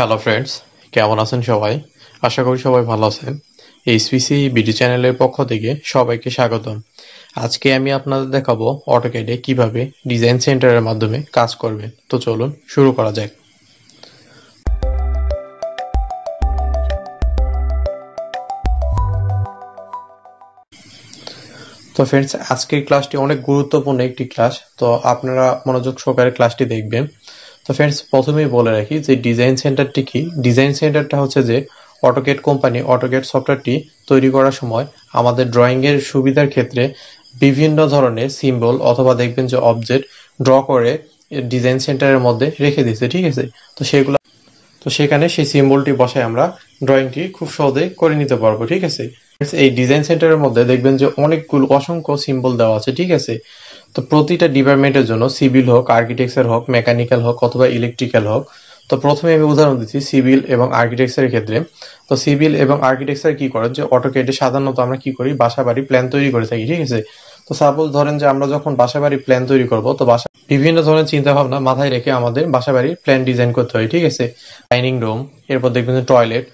hello friends কেমন আছেন সবাই আশা করি সবাই ভালো আছেন এইচপিসি বিডি চ্যানেলের পক্ষ থেকে সবাইকে স্বাগতম আজকে আমি আপনাদের দেখাবো অটোকেডে কিভাবে ডিজাইন সেন্টারের মাধ্যমে কাজ করবেন তো চলুন শুরু করা যাক তো ফ্রেন্ডস আজকের ক্লাসটি অনেক গুরুত্বপূর্ণ একটি ক্লাস তো আপনারা মনোযোগ সহকারে ক্লাসটি দেখবেন তো ফ্রেন্ডস প্রথমেই বলে রাখি যে ডিজাইন সেন্টারটি কি ডিজাইন সেন্টারটা হচ্ছে যে অটোকেট কোম্পানি অটোকেট সফটওয়্যারটি তৈরি করার সময় আমাদের ড্রয়িংয়ের সুবিধার ক্ষেত্রে বিভিন্ন ধরনের সিম্বল অথবা দেখবেন যে অবজেক্ট ড্র করে ডিজাইন সেন্টারের মধ্যে রেখে দিয়েছে ঠিক আছে তো সেগুলো তো সেখানে সেই সিম্বলটি বসায় আমরা ড্রয়িংটি খুব সহজে করে নিতে পারবো ঠিক আছে এই ডিজাইন সেন্টারের মধ্যে দেখবেন যে অনেকগুলো অসংখ্য সিম্বল দেওয়া আছে ঠিক আছে তো প্রতিটা ডিপার্টমেন্টের জন্য সিভিল হোক আর্কিটেকচার হোক মেকানিক্যাল হোক অথবা ইলেকট্রিক্যাল হোক তো প্রথমে আমি উদাহরণ দিচ্ছি সিভিল এবং আর্কিটেকচারের ক্ষেত্রে তো সিভিল এবং আর্কিটেকচার কি করেন যে অটোকেটে সাধারণত আমরা কি করি বাসা বাড়ি প্ল্যান তৈরি করে থাকি ঠিক আছে তো সাপোজ ধরেন যে আমরা যখন বাসা বাড়ি প্ল্যান তৈরি করব তো বাসা বিভিন্ন ধরনের চিন্তা ভাবনা মাথায় রেখে আমাদের বাসা বাড়ির প্ল্যান ডিজাইন করতে হয় ঠিক আছে ডাইনিং রুম এরপর দেখবেন টয়লেট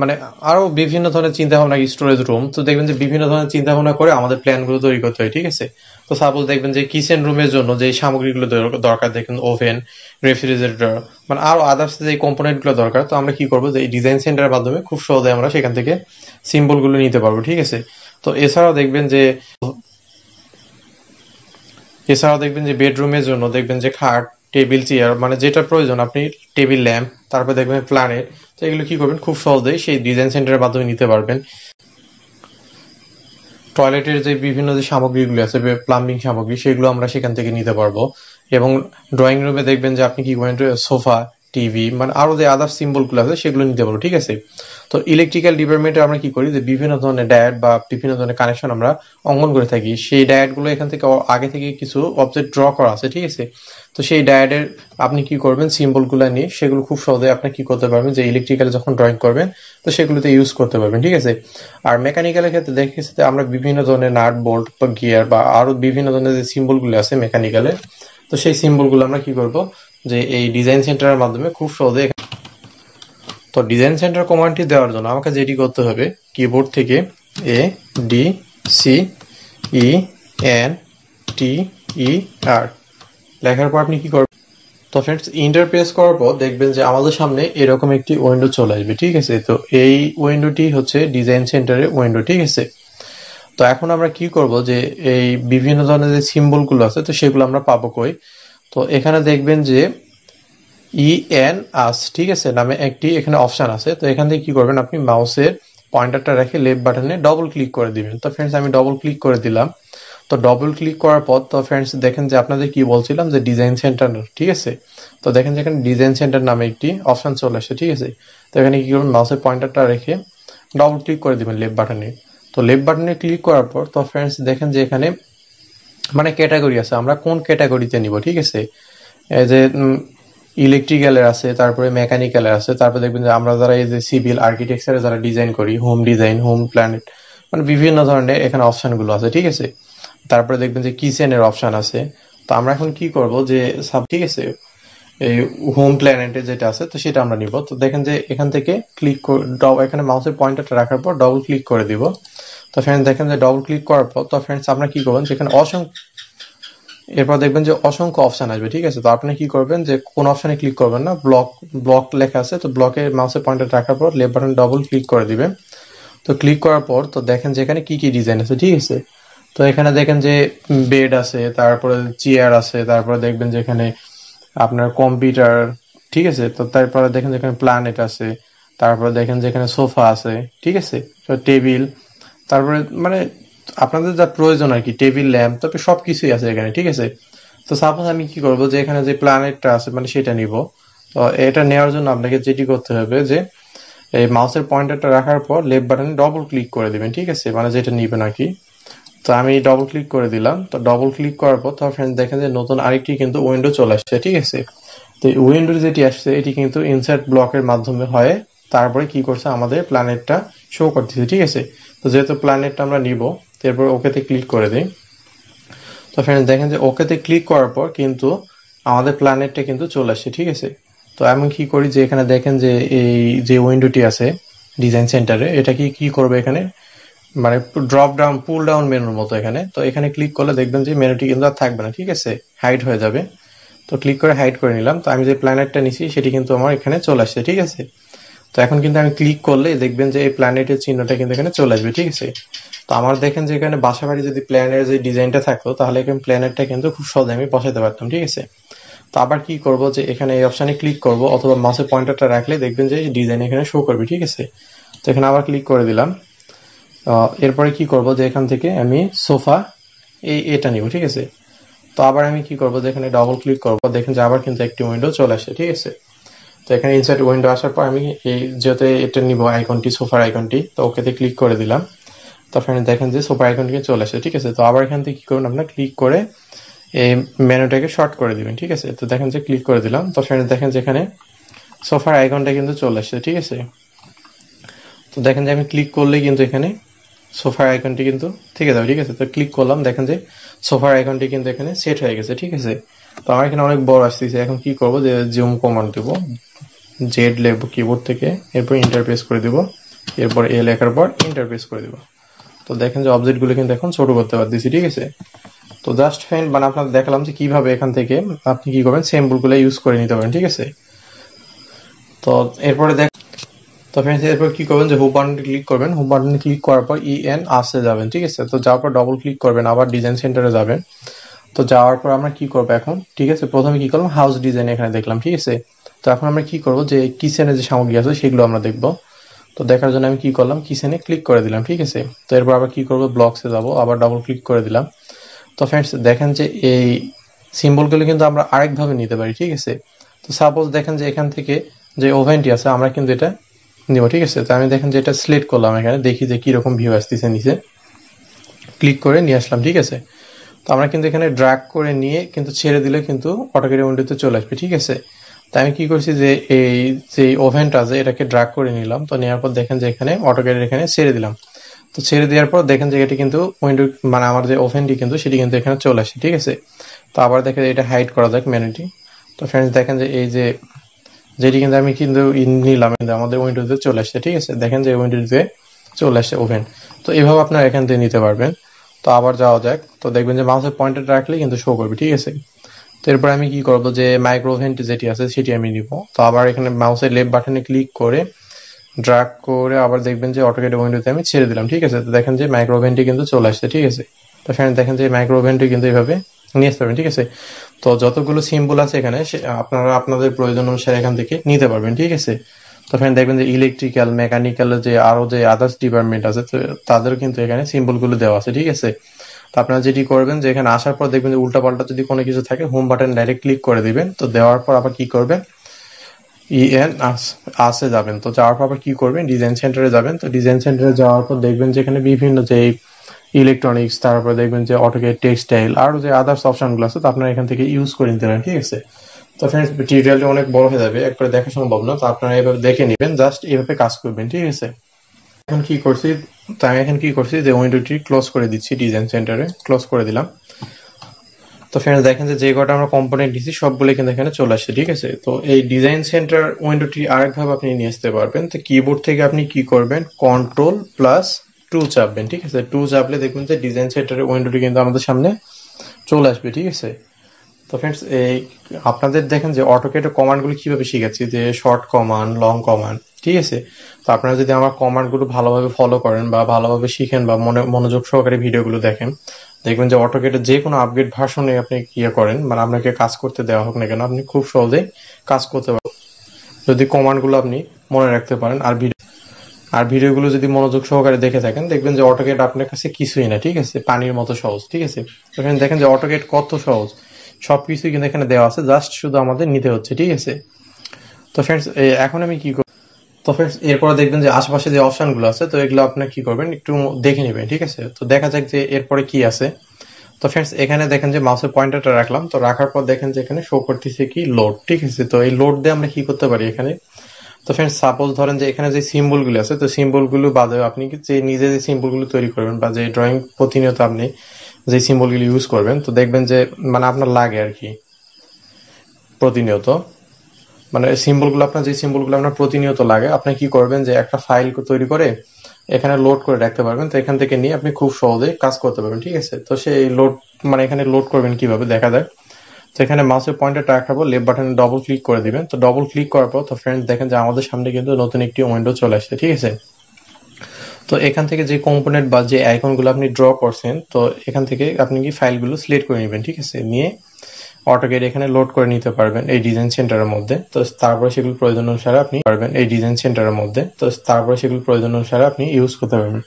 মানে আরো বিভিন্ন ধরনের চিন্তা ভাবনা স্টোরেজ রুম তো দেখবেন যে বিভিন্ন ধরনের চিন্তা ভাবনা করে আমাদের প্ল্যান গুলো তৈরি করতে হয় ঠিক আছে তো সাপোজ দেখবেন যে কিচেন রুমের জন্য যে সামগ্রীগুলো দরকার দেখবেন ওভেন রেফ্রিজারেটর মানে আরো আদার্স যে গুলো দরকার তো আমরা কি করবো যে ডিজাইন সেন্টারের মাধ্যমে খুব সহজে আমরা সেখান থেকে সিম্বল গুলো নিতে পারবো ঠিক আছে তো এছাড়াও দেখবেন যে এছাড়াও দেখবেন যে বেডরুমের জন্য দেখবেন যে খাট টেবিল চেয়ার মানে যেটা প্রয়োজন আপনি টেবিল ল্যাম্প তারপর দেখবেন প্ল্যানেট এগুলো কি করবেন খুব সহজেই সেই ডিজাইন সেন্টারের মাধ্যমে নিতে পারবেন টয়লেটের যে বিভিন্ন যে সামগ্রীগুলো আছে প্লাম্বিং সামগ্রী সেগুলো আমরা সেখান থেকে নিতে পারবো এবং ড্রয়িং রুমে দেখবেন যে আপনি কি করেন সোফা টিভি মানে আরো যে আদার সিম্বল গুলো আছে সেগুলো নিতে পারবো ঠিক আছে তো ইলেকট্রিক্যাল ডিপার্টমেন্টে আমরা কি করি যে বিভিন্ন ধরনের ডায়েট বা বিভিন্ন ধরনের কানেকশন আমরা অঙ্কন করে থাকি সেই ডায়েট গুলো এখান থেকে আগে থেকে কিছু অবজেক্ট ড্র করা আছে ঠিক আছে তো সেই ডায়েটের আপনি কি করবেন সিম্বল গুলো নিয়ে সেগুলো খুব সহজে আপনি কি করতে পারবেন যে ইলেকট্রিক্যাল যখন ড্রয়িং করবেন তো সেগুলোতে ইউজ করতে পারবেন ঠিক আছে আর মেকানিক্যালের ক্ষেত্রে দেখেছি যে আমরা বিভিন্ন ধরনের নাট বোল্ট বা গিয়ার বা আরো বিভিন্ন ধরনের যে সিম্বল গুলো আছে মেকানিক্যালের তো সেই সিম্বল গুলো আমরা কি করবো যে এই ডিজাইন সেন্টারের মাধ্যমে খুব সহজে তো ডিজাইন সেন্টার কমান্ডটি দেওয়ার জন্য আমাকে যেটি করতে হবে কিবোর্ড থেকে A D C E N T E R লেখার পর আপনি কি করবেন তো ফ্রেন্ডস ইন্টার প্রেস করার পর দেখবেন যে আমাদের সামনে এরকম একটি উইন্ডো চলে আসবে ঠিক আছে তো এই উইন্ডোটি হচ্ছে ডিজাইন সেন্টারের উইন্ডো ঠিক আছে তো এখন আমরা কি করব যে এই বিভিন্ন ধরনের যে সিম্বলগুলো আছে তো সেগুলো আমরা পাবো কই তো এখানে দেখবেন যে ই এন আস ঠিক আছে নামে একটি এখানে অপশান আছে তো এখান থেকে কি করবেন আপনি মাউসের পয়েন্টারটা রেখে লেফট বাটনে ডবল ক্লিক করে দিবেন তো ফ্রেন্ডস আমি ডবল ক্লিক করে দিলাম তো ডবল ক্লিক করার পর তো ফ্রেন্ডস দেখেন যে আপনাদের কি বলছিলাম যে ডিজাইন সেন্টার ঠিক আছে তো দেখেন যে এখানে ডিজাইন সেন্টার নামে একটি অপশান চলে আসে ঠিক আছে তো এখানে কি করবেন মাউসের পয়েন্টারটা রেখে ডবল ক্লিক করে দিবেন লেফট বাটনে তো লেফট বাটনে ক্লিক করার পর তো ফ্রেন্ডস দেখেন যে এখানে মানে ক্যাটাগরি আছে আমরা কোন ক্যাটাগরিতে নিব ঠিক আছে যে ইলেকট্রিক্যালের আছে তারপরে মেকানিক্যালের আছে তারপরে দেখবেন যে আমরা যারা এই যে সিভিল আর্কিটেকচারে যারা ডিজাইন করি হোম ডিজাইন হোম প্ল্যানেট মানে বিভিন্ন ধরনের এখানে অপশনগুলো আছে ঠিক আছে তারপরে দেখবেন যে কিচেনের অপশন আছে তো আমরা এখন কি করব যে সাব ঠিক আছে এই হোম প্ল্যানেটে যেটা আছে তো সেটা আমরা নিব তো দেখেন যে এখান থেকে ক্লিক এখানে মাউসের পয়েন্টারটা রাখার পর ডবল ক্লিক করে দিব তো ফ্রেন্ডস দেখেন যে ডবল ক্লিক করার পর তো ফ্রেন্ডস আপনার কি করবেন যেখানে অসংখ্য এরপর দেখবেন যে অসংখ্য অপশন আসবে ঠিক আছে তো আপনি কি করবেন যে কোন অপশনে ক্লিক করবেন না ব্লক ব্লক লেখা আছে তো ব্লকে মাউসের পয়েন্টার রাখার পর লেফট বাটন ডবল ক্লিক করে দিবেন তো ক্লিক করার পর তো দেখেন যে এখানে কি কি ডিজাইন আছে ঠিক আছে তো এখানে দেখেন যে বেড আছে তারপরে চেয়ার আছে তারপরে দেখবেন যেখানে আপনার কম্পিউটার ঠিক আছে তো তারপরে দেখেন যেখানে প্ল্যানেট আছে তারপরে দেখেন যেখানে সোফা আছে ঠিক আছে তো টেবিল তারপরে মানে আপনাদের যা প্রয়োজন আর কি টেবিল ল্যাম্প তারপরে সব কিছুই আছে এখানে ঠিক আছে তো সাপোজ আমি কি করবো যে এখানে যে প্ল্যানেটটা আছে মানে সেটা নিব তো এটা নেওয়ার জন্য আপনাকে যেটি করতে হবে যে এই মাউসের পয়েন্টারটা রাখার পর লেফট বাটনে ডবল ক্লিক করে দিবেন ঠিক আছে মানে যেটা নিবেন আর কি তো আমি ডবল ক্লিক করে দিলাম তো ডবল ক্লিক করার পর তো ফ্রেন্ড দেখেন যে নতুন আরেকটি কিন্তু উইন্ডো চলে আসছে ঠিক আছে তো উইন্ডো যেটি আসছে এটি কিন্তু ইনসার্ট ব্লকের মাধ্যমে হয় তারপরে কি করছে আমাদের প্ল্যানেটটা শো করতেছে ঠিক আছে তো যেহেতু প্ল্যানেটটা আমরা নিব তারপর এরপর ওকেতে ক্লিক করে দিই তো ফ্রেন্ডস দেখেন যে ওকেতে ক্লিক করার পর কিন্তু আমাদের প্ল্যানেটটা কিন্তু চলে আসছে ঠিক আছে তো এমন কি করি যে এখানে দেখেন যে এই যে উইন্ডোটি আছে ডিজাইন সেন্টারে এটা কি কি করবে এখানে মানে ড্রপ ডাউন পুল ডাউন মেনুর মতো এখানে তো এখানে ক্লিক করলে দেখবেন যে মেনুটি কিন্তু আর থাকবে না ঠিক আছে হাইড হয়ে যাবে তো ক্লিক করে হাইড করে নিলাম তো আমি যে প্ল্যানেটটা নিছি সেটি কিন্তু আমার এখানে চলে আসছে ঠিক আছে তো এখন কিন্তু আমি ক্লিক করলে দেখবেন যে এই প্ল্যানেটের চিহ্নটা কিন্তু এখানে চলে আসবে ঠিক আছে তো আমার দেখেন যে এখানে বাসা বাড়ি যদি প্ল্যানের যে ডিজাইনটা থাকতো তাহলে এখানে প্ল্যানেটটা কিন্তু খুব সহজে আমি বসাতে পারতাম ঠিক আছে তো আবার কি করব যে এখানে এই অপশানে ক্লিক করব অথবা মাসে পয়েন্টারটা রাখলে দেখবেন যে ডিজাইন এখানে শো করবে ঠিক আছে তো এখানে আবার ক্লিক করে দিলাম এরপরে কি করব যে এখান থেকে আমি সোফা এই এটা নিব ঠিক আছে তো আবার আমি কি করব যে এখানে ডবল ক্লিক করব দেখেন যে আবার কিন্তু একটি উইন্ডো চলে আসে ঠিক আছে তো এখানে ইনসাইড উইন্ডো আসার পর আমি এই যেতে এটা নিব আইকনটি সোফার আইকনটি তো ওকেতে ক্লিক করে দিলাম তো ফ্রেন্ড দেখেন যে সোফার আইকনটি চলে আসে ঠিক আছে তো আবার এখান থেকে কী করুন আপনার ক্লিক করে এই মেনুটাকে শর্ট করে দিবেন ঠিক আছে তো দেখেন যে ক্লিক করে দিলাম তো ফ্রেন্ড দেখেন যেখানে সোফার আইকনটা কিন্তু চলে আসছে ঠিক আছে তো দেখেন যে আমি ক্লিক করলেই কিন্তু এখানে সোফার আইকনটি কিন্তু থেকে যাবে ঠিক আছে তো ক্লিক করলাম দেখেন যে সোফার আইকনটি কিন্তু এখানে সেট হয়ে গেছে ঠিক আছে তো আমার এখানে অনেক বড় আসতেছে এখন কি করব যে জুম কমান্ড দেব জেড লেখব কিবোর্ড থেকে এরপর ইন্টারফেস করে দেব এরপর এ লেখার পর ইন্টারফেস করে দেব তো দেখেন যে অবজেক্টগুলো কিন্তু এখন ছোট করতে পারতেছি ঠিক আছে তো জাস্ট ফ্রেন্ড মানে আপনাদের দেখালাম যে কিভাবে এখান থেকে আপনি কি করবেন সেম্পলগুলো ইউজ করে নিতে পারেন ঠিক আছে তো এরপরে দেখ তো ফ্রেন্ডস এরপর কি করবেন যে হোম বাটনে ক্লিক করবেন হোম বাটনে ক্লিক করার পর ই e এন আসতে যাবেন ঠিক আছে তো যাওয়ার পর ডবল ক্লিক করবেন আবার ডিজাইন সেন্টারে যাবেন তো যাওয়ার পর আমরা কি করবো এখন ঠিক আছে প্রথমে কি করলাম হাউস ডিজাইন এখানে দেখলাম ঠিক আছে তো এখন আমরা কি করব যে কিচেনে যে সামগ্রী আছে সেগুলো আমরা দেখব তো দেখার জন্য আমি কি করলাম কিচেনে ক্লিক করে দিলাম ঠিক আছে তো এরপর আবার কি করব ব্লকসে যাব আবার ডাবল ক্লিক করে দিলাম তো ফ্রেন্ডস দেখেন যে এই সিম্বলগুলো কিন্তু আমরা আরেকভাবে নিতে পারি ঠিক আছে তো সাপোজ দেখেন যে এখান থেকে যে ওভেনটি আছে আমরা কিন্তু এটা দেবো ঠিক আছে তো আমি দেখেন যেটা সিলেক্ট করলাম এখানে দেখি যে কীরকম ভিউ আসতেছে নিচে ক্লিক করে নিয়ে আসলাম ঠিক আছে তো আমরা কিন্তু এখানে ড্রাগ করে নিয়ে কিন্তু ছেড়ে দিলে কিন্তু অটোকেটে উইন্ডোতে চলে আসবে ঠিক আছে তো আমি কি করছি যে এই যে ওভেনটা আছে এটাকে ড্রাগ করে নিলাম তো নেওয়ার পর দেখেন যে এখানে অটোকেটের এখানে ছেড়ে দিলাম তো ছেড়ে দেওয়ার পর দেখেন যে এটি কিন্তু উইন্ডো মানে আমার যে ওভেনটি কিন্তু সেটি কিন্তু এখানে চলে আসে ঠিক আছে তো আবার দেখেন এটা হাইড করা যাক মেনুটি তো ফ্রেন্ডস দেখেন যে এই যে যেটি কিন্তু আমি কিন্তু নিলাম কিন্তু আমাদের উইন্ডোতে চলে আসছে ঠিক আছে দেখেন যে উইন্ডোতে চলে আসছে ওভেন তো এভাবে আপনারা এখান থেকে নিতে পারবেন তো আবার যাওয়া যাক তো দেখবেন যে মাউসের পয়েন্টে রাখলে কিন্তু শো করবে ঠিক আছে তো এরপর আমি কি করবো যে মাইক্রো ওভেনটি যেটি আছে সেটি আমি নিব তো আবার এখানে মাউসের লেফট বাটনে ক্লিক করে ড্রাগ করে আবার দেখবেন যে অটোকেট উইন্ডোতে আমি ছেড়ে দিলাম ঠিক আছে তো দেখেন যে মাইক্রো ওভেনটি কিন্তু চলে আসছে ঠিক আছে তো সেখানে দেখেন যে মাইক্রো ওভেনটি কিন্তু এইভাবে নিয়ে আসতে পারবেন ঠিক আছে তো যতগুলো সিম্বল আছে এখানে আপনারা আপনাদের প্রয়োজন অনুসারে এখান থেকে নিতে পারবেন ঠিক আছে তো এখানে দেখবেন যে ইলেকট্রিক্যাল মেকানিক্যাল যে আরো যে আদার্স ডিপার্টমেন্ট আছে তাদেরও কিন্তু এখানে সিম্বল গুলো দেওয়া আছে ঠিক আছে তো আপনারা যেটি করবেন যে এখানে আসার পর দেখবেন যে উল্টা পাল্টা যদি কোনো কিছু থাকে হোম বাটন ডাইরেক্ট ক্লিক করে দিবেন তো দেওয়ার পর আবার কি করবেন ইএন e আসে যাবেন তো যাওয়ার পর আবার কি করবেন ডিজাইন সেন্টারে যাবেন তো ডিজাইন সেন্টারে যাওয়ার পর দেখবেন যে এখানে বিভিন্ন যে ইলেকট্রনিক্স তারপরে দেখবেন যে অটোকে টেক্সটাইল আর যে আদার্স অপশন গুলো আছে আপনারা এখান থেকে ইউজ করে নিতে পারেন ঠিক আছে তো ফ্রেন্ডস টিউটোরিয়ালটি অনেক বড় হয়ে যাবে একবারে দেখা সম্ভব না তো আপনারা এভাবে দেখে নেবেন জাস্ট এভাবে কাজ করবেন ঠিক আছে এখন কি করছি তাই এখন কি করছি যে উইন্ডোটি ক্লোজ করে দিচ্ছি ডিজাইন সেন্টারে ক্লোজ করে দিলাম তো ফ্রেন্ডস দেখেন যে কটা আমরা কম্পোনেন্ট দিচ্ছি সবগুলো কিন্তু এখানে চলে আসছে ঠিক আছে তো এই ডিজাইন সেন্টার উইন্ডোটি আরেকভাবে আপনি নিয়ে আসতে পারবেন তো কিবোর্ড থেকে আপনি কি করবেন কন্ট্রোল প্লাস টু চাপবেন ঠিক আছে টু চাপলে দেখবেন যে ডিজাইন সেটারের উইন্ডোটি কিন্তু আমাদের সামনে চলে আসবে ঠিক আছে তো ফ্রেন্ডস এই আপনাদের দেখেন যে অটোকেটের কমান্ডগুলো কীভাবে শিখেছি যে শর্ট কমান্ড লং কমান্ড ঠিক আছে তো আপনারা যদি আমার কমান্ডগুলো ভালোভাবে ফলো করেন বা ভালোভাবে শিখেন বা মনে মনোযোগ সহকারে ভিডিওগুলো দেখেন দেখবেন যে অটোকেটের যে কোনো আপগ্রেড ভাষণে আপনি ইয়ে করেন মানে আপনাকে কাজ করতে দেওয়া হোক না কেন আপনি খুব সহজেই কাজ করতে পারেন যদি কমান্ডগুলো আপনি মনে রাখতে পারেন আর ভিডিও আর ভিডিওগুলো যদি মনোযোগ সহকারে দেখে থাকেন দেখবেন যে অটোকেট আপনার কাছে কিছুই না ঠিক আছে পানির মতো সহজ ঠিক আছে এখানে দেখেন যে অটোকেট কত সহজ সব কিছুই কিন্তু এখানে দেওয়া আছে জাস্ট শুধু আমাদের নিতে হচ্ছে ঠিক আছে তো ফ্রেন্ডস এখন আমি কি তো ফ্রেন্ডস এরপরে দেখবেন যে আশেপাশে যে অপশানগুলো আছে তো এগুলো আপনার কি করবেন একটু দেখে নেবেন ঠিক আছে তো দেখা যাক যে এরপরে কি আছে তো ফ্রেন্ডস এখানে দেখেন যে মাউসের পয়েন্টারটা রাখলাম তো রাখার পর দেখেন যে এখানে শো করতেছে কি লোড ঠিক আছে তো এই লোড দিয়ে আমরা কি করতে পারি এখানে তো ফ্রেন্ড সাপোজ ধরেন যে এখানে যে সিম্বল গুলো আছে তো সিম্বল গুলো বাদে আপনি যে নিজে যে সিম্বল গুলো তৈরি করবেন বা যে ড্রয়িং প্রতিনিয়ত আপনি যে গুলো ইউজ করবেন তো দেখবেন যে মানে আপনার লাগে আর কি প্রতিনিয়ত মানে সিম্বলগুলো আপনার যে সিম্বলগুলো আপনার প্রতিনিয়ত লাগে আপনি কি করবেন যে একটা ফাইল তৈরি করে এখানে লোড করে রাখতে পারবেন তো এখান থেকে নিয়ে আপনি খুব সহজে কাজ করতে পারবেন ঠিক আছে তো সেই লোড মানে এখানে লোড করবেন কিভাবে দেখা যায় সেখানে মাউসের পয়েন্টারটা রাখাবো লেফট বাটনে ডবল ক্লিক করে দিবেন তো ডবল ক্লিক করার পর তো ফ্রেন্ডস দেখেন যে আমাদের সামনে কিন্তু নতুন একটি উইন্ডো চলে আসছে ঠিক আছে তো এখান থেকে যে কম্পোনেন্ট বা যে আইকনগুলো আপনি ড্র করছেন তো এখান থেকে আপনি কি ফাইলগুলো সিলেক্ট করে নেবেন ঠিক আছে নিয়ে অটোকেড এখানে লোড করে নিতে পারবেন এই ডিজাইন সেন্টারের মধ্যে তো তারপরে সেগুলো প্রয়োজন অনুসারে আপনি পারবেন এই ডিজাইন সেন্টারের মধ্যে তো তারপরে সেগুলো প্রয়োজন অনুসারে আপনি ইউজ করতে পারবেন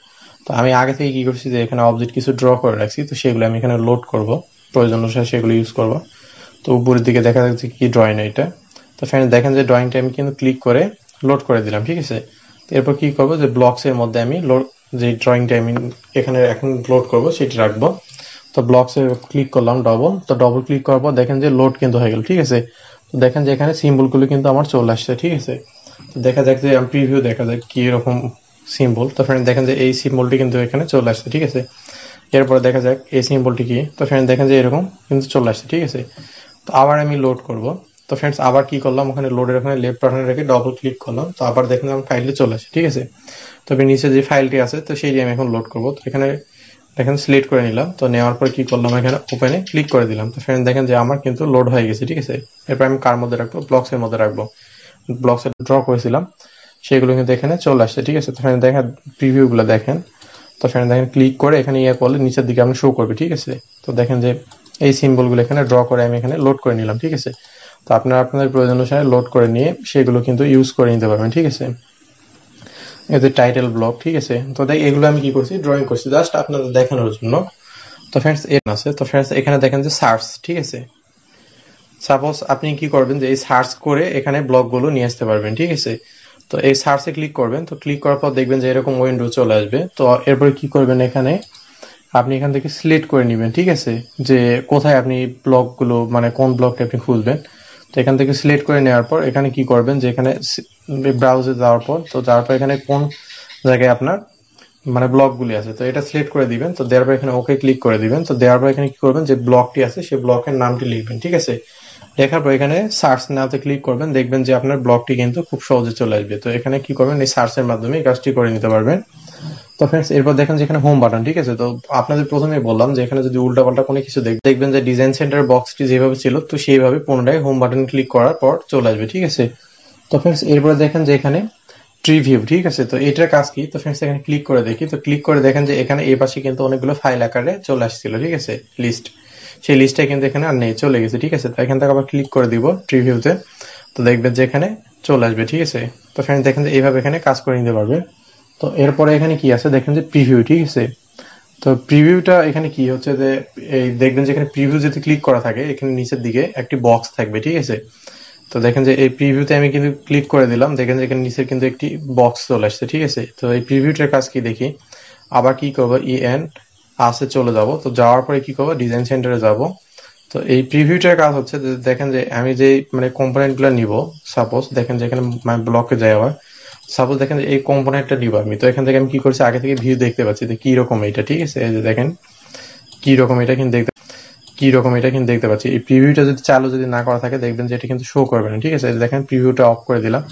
তো আমি আগে থেকে কি করছি যে এখানে অবজেক্ট কিছু ড্র করে রাখছি তো সেগুলো আমি এখানে লোড করব প্রয়োজন অনুসারে সেগুলো ইউজ করবো তো উপরের দিকে দেখা যাচ্ছে কি ড্রয়িং এটা তো ফ্রেন্ড দেখেন যে ড্রয়িংটা আমি কিন্তু ক্লিক করে লোড করে দিলাম ঠিক আছে এরপর কি করবো যে ব্লকসের মধ্যে আমি যে ড্রয়িংটা আমি এখানে এখন লোড করব সেটি রাখবো তো ব্লকসে ক্লিক করলাম ডবল তো ডবল ক্লিক করার পর দেখেন যে লোড কিন্তু হয়ে গেল ঠিক আছে তো দেখেন যে এখানে সিম্বলগুলো কিন্তু আমার চলে আসছে ঠিক আছে তো দেখা যাক যে আমি প্রিভিউ দেখা যাক কি এরকম সিম্বল তো ফ্রেন্ড দেখেন যে এই সিম্বলটি কিন্তু এখানে চলে আসছে ঠিক আছে এরপরে দেখা যাক এই সিম্বলটি কি তো ফ্রেন্ড দেখেন যে এরকম কিন্তু চলে আসছে ঠিক আছে তো আবার আমি লোড করব তো ফ্রেন্ডস আবার কি করলাম ওখানে লোডের ওখানে লেফট বাটনে রেখে ডবল ক্লিক করলাম তো আবার দেখুন আমার ফাইলটি চলে আসে ঠিক আছে তবে নিচে যে ফাইলটি আছে তো সেইটি আমি এখন লোড করব তো এখানে দেখেন সিলেক্ট করে নিলাম তো নেওয়ার পর কি করলাম এখানে ওপেনে ক্লিক করে দিলাম তো ফ্রেন্ডস দেখেন যে আমার কিন্তু লোড হয়ে গেছে ঠিক আছে এরপর আমি কার মধ্যে রাখবো ব্লকসের মধ্যে রাখবো ব্লকসে ড্র করেছিলাম সেগুলো কিন্তু এখানে চলে আসছে ঠিক আছে তো ফ্রেন্ড দেখেন প্রিভিউগুলো দেখেন তো ফ্রেন্ড দেখেন ক্লিক করে এখানে ইয়ে করলে নিচের দিকে আপনি শো করবে ঠিক আছে তো দেখেন যে এই সিম্বলগুলো এখানে ড্র করে আমি এখানে লোড করে নিলাম ঠিক আছে তো আপনারা আপনাদের প্রয়োজন অনুসারে লোড করে নিয়ে সেগুলো কিন্তু ইউজ করে নিতে পারবেন ঠিক আছে এতে টাইটেল ব্লক ঠিক আছে তো দেখ এগুলো আমি কি করছি ড্রয়িং করছি জাস্ট আপনাদের দেখানোর জন্য তো ফ্রেন্ডস এখানে আছে তো ফ্রেন্ডস এখানে দেখেন যে সার্চ ঠিক আছে সাপোজ আপনি কি করবেন যে এই সার্চ করে এখানে ব্লকগুলো নিয়ে আসতে পারবেন ঠিক আছে তো এই সার্চে ক্লিক করবেন তো ক্লিক করার পর দেখবেন যে এরকম উইন্ডো চলে আসবে তো এরপরে কি করবেন এখানে আপনি এখান থেকে সিলেক্ট করে নেবেন ঠিক আছে যে কোথায় আপনি গুলো মানে কোন ব্লকটা আপনি খুলবেন তো এখান থেকে সিলেক্ট করে নেওয়ার পর এখানে কি করবেন যে এখানে ব্রাউজে যাওয়ার পর তো যাওয়ার পর এখানে কোন জায়গায় আপনার মানে ব্লক গুলি আছে তো এটা সিলেক্ট করে দিবেন তো দেওয়ার পর এখানে ওকে ক্লিক করে দিবেন তো দেওয়ার পর এখানে কি করবেন যে ব্লকটি আছে সেই ব্লকের নামটি লিখবেন ঠিক আছে লেখার পর এখানে সার্চ নাওতে ক্লিক করবেন দেখবেন যে আপনার ব্লকটি কিন্তু খুব সহজে চলে আসবে তো এখানে কি করবেন এই সার্চের মাধ্যমে এই কাজটি করে নিতে পারবেন তো फ्रेंड्स এরপর দেখেন যেখানে হোম বাটন ঠিক আছে তো আপনাদের প্রথমে বললাম যে এখানে যদি পাল্টা কোনো কিছু দেখবেন যে ডিজাইন সেন্টার বক্সটি যেভাবে ছিল তো সেইভাবে পুনরায় হোম বাটন ক্লিক করার পর চলে আসবে ঠিক আছে তো फ्रेंड्स এরপরে দেখেন যে এখানে ট্রি ভিউ ঠিক আছে তো এটার কাজ কি তো फ्रेंड्स এখানে ক্লিক করে দেখি তো ক্লিক করে দেখেন যে এখানে এই পাশে কিন্তু অনেকগুলো ফাইল আকারে চলে আসছিল ঠিক আছে লিস্ট সেই লিস্টটা কিন্তু এখানে আর নেই চলে গেছে ঠিক আছে তো এখান থেকে আবার ক্লিক করে দিব ট্রি ভিউতে তো দেখবেন যে এখানে চলে আসবে ঠিক আছে তো ফ্রেন্ডস দেখেন যে এইভাবে এখানে কাজ করে নিতে পারবে তো এরপরে এখানে কি আছে দেখেন যে প্রিভিউ ঠিক আছে তো প্রিভিউটা এখানে কি হচ্ছে যে এই দেখবেন যে এখানে প্রিভিউ যদি ক্লিক করা থাকে এখানে নিচের দিকে একটি বক্স থাকবে ঠিক আছে তো দেখেন যে এই প্রিভিউতে আমি কিন্তু ক্লিক করে দিলাম দেখেন যে এখানে নিচের কিন্তু একটি বক্স চলে আসছে ঠিক আছে তো এই প্রিভিউটার কাজ কি দেখি আবার কি করবো ই এন আসে চলে যাব তো যাওয়ার পরে কি করবো ডিজাইন সেন্টারে যাব তো এই প্রিভিউটার কাজ হচ্ছে দেখেন যে আমি যে মানে কম্পোনেন্টগুলো নিব সাপোজ দেখেন যে এখানে ব্লকে যাই আবার সাপোজ দেখেন এই কম্পোনেন্টটা নিব আমি তো এখান থেকে আমি কি করছি আগে থেকে ভিউ দেখতে পাচ্ছি তো কি রকম এটা ঠিক আছে এই যে দেখেন কি রকম এটা কিন্তু দেখতে কি রকম এটা কিন্তু দেখতে পাচ্ছি এই প্রিভিউটা যদি চালু যদি না করা থাকে দেখবেন যে এটা কিন্তু শো করবে না ঠিক আছে দেখেন প্রিভিউটা অফ করে দিলাম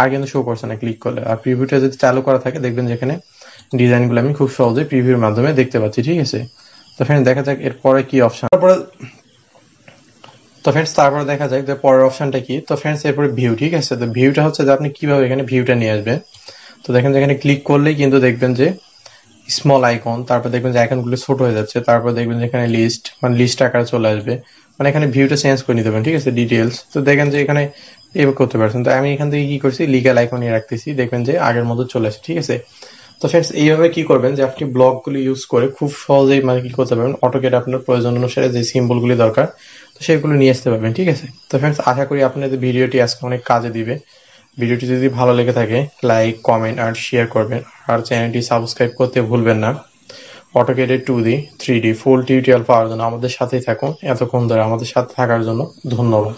আর কিন্তু শো করছে না ক্লিক করলে আর প্রিভিউটা যদি চালু করা থাকে দেখবেন যেখানে ডিজাইনগুলো আমি খুব সহজে প্রিভিউর মাধ্যমে দেখতে পাচ্ছি ঠিক আছে তো এখানে দেখা যাক এরপরে কি অপশন তারপরে তো ফ্রেন্ডস তারপরে দেখা যাক যে পরের অপশনটা কি তো ফ্রেন্ডস এরপরে ভিউ ঠিক আছে তো ভিউটা হচ্ছে যে আপনি কিভাবে এখানে ভিউটা নিয়ে আসবেন তো দেখেন যে এখানে ক্লিক করলেই কিন্তু দেখবেন যে স্মল আইকন তারপর দেখবেন যে আইকনগুলো ছোট হয়ে যাচ্ছে তারপর দেখবেন যে এখানে লিস্ট মানে লিস্ট আকারে চলে আসবে মানে এখানে ভিউটা চেঞ্জ করে নিতে পারেন ঠিক আছে ডিটেলস তো দেখেন যে এখানে এভাবে করতে পারছেন তো আমি এখান থেকে কি করছি লিগাল আইকন নিয়ে রাখতেছি দেখবেন যে আগের মতো চলে আসে ঠিক আছে তো ফ্রেন্ডস এইভাবে কি করবেন যে আপনি ব্লকগুলি ইউজ করে খুব সহজেই মানে কি করতে পারবেন অটোকেট আপনার প্রয়োজন অনুসারে যে সিম্বলগুলি দরকার তো সেগুলো নিয়ে আসতে পারবেন ঠিক আছে তো ফ্রেন্ডস আশা করি আপনাদের ভিডিওটি আজকে অনেক কাজে দিবে ভিডিওটি যদি ভালো লেগে থাকে লাইক কমেন্ট আর শেয়ার করবেন আর চ্যানেলটি সাবস্ক্রাইব করতে ভুলবেন না অটোকেডের two D three D full tutorial পাওয়ার জন্য আমাদের সাথেই থাকুন এতক্ষণ ধরে আমাদের সাথে থাকার জন্য ধন্যবাদ